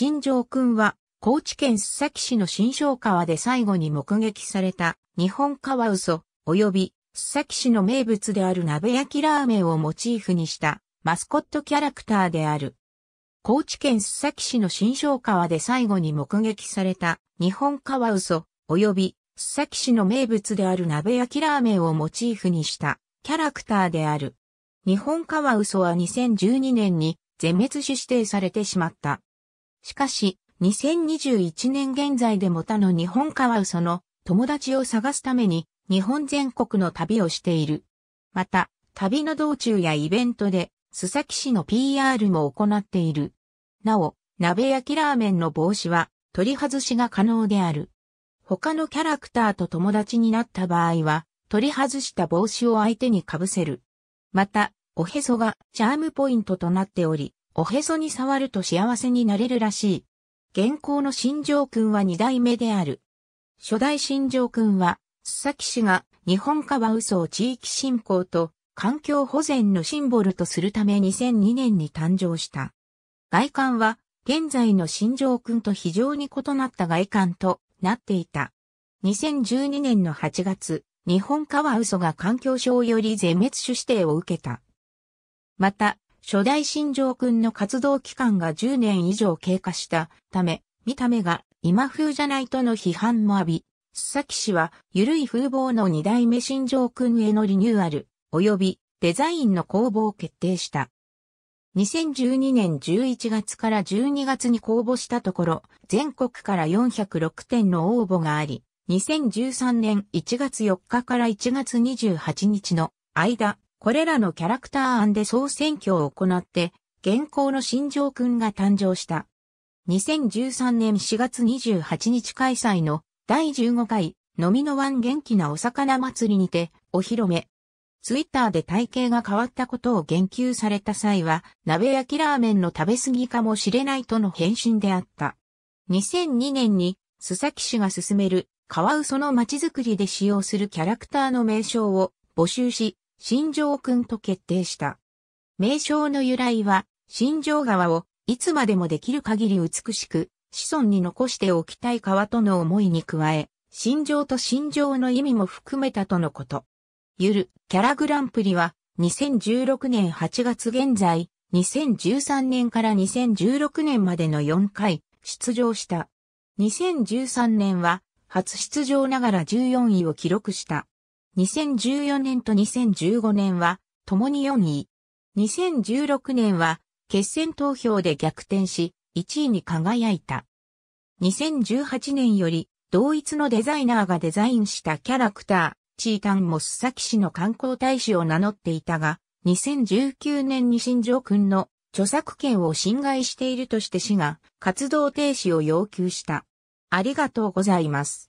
新城くんは、高知県須崎市の新庄川で最後に目撃された、日本カワウソ、及び、須崎市の名物である鍋焼きラーメンをモチーフにした、マスコットキャラクターである。高知県須崎市の新庄川で最後に目撃された、日本カワウソ、及び、須崎市の名物である鍋焼きラーメンをモチーフにした、キャラクターである。日本カワウソは2012年に、全滅種指定されてしまった。しかし、2021年現在でも他の日本カワウソの友達を探すために日本全国の旅をしている。また、旅の道中やイベントで、須崎市の PR も行っている。なお、鍋焼きラーメンの帽子は取り外しが可能である。他のキャラクターと友達になった場合は、取り外した帽子を相手に被せる。また、おへそがチャームポイントとなっており、おへそに触ると幸せになれるらしい。現行の新庄君は二代目である。初代新庄君は、須崎市が日本川嘘を地域振興と環境保全のシンボルとするため2002年に誕生した。外観は現在の新庄君と非常に異なった外観となっていた。2012年の8月、日本川嘘が環境省より全滅種指定を受けた。また、初代新庄君の活動期間が10年以上経過したため、見た目が今風じゃないとの批判も浴び、須崎氏は、ゆるい風貌の二代目新庄君へのリニューアル、及びデザインの公募を決定した。2012年11月から12月に公募したところ、全国から406点の応募があり、2013年1月4日から1月28日の間、これらのキャラクター案で総選挙を行って、現行の新庄くんが誕生した。2013年4月28日開催の第15回飲みの湾元気なお魚祭りにてお披露目。ツイッターで体型が変わったことを言及された際は、鍋焼きラーメンの食べ過ぎかもしれないとの返信であった。2002年に、須崎市が進める、カワウソの街づくりで使用するキャラクターの名称を募集し、新城んと決定した。名称の由来は、新城川をいつまでもできる限り美しく、子孫に残しておきたい川との思いに加え、新城と新城の意味も含めたとのこと。ゆる、キャラグランプリは、2016年8月現在、2013年から2016年までの4回出場した。2013年は初出場ながら14位を記録した。2014年と2015年は、共に4位。2016年は、決選投票で逆転し、1位に輝いた。2018年より、同一のデザイナーがデザインしたキャラクター、チータンモス・サキ氏の観光大使を名乗っていたが、2019年に新庄君の著作権を侵害しているとして市が活動停止を要求した。ありがとうございます。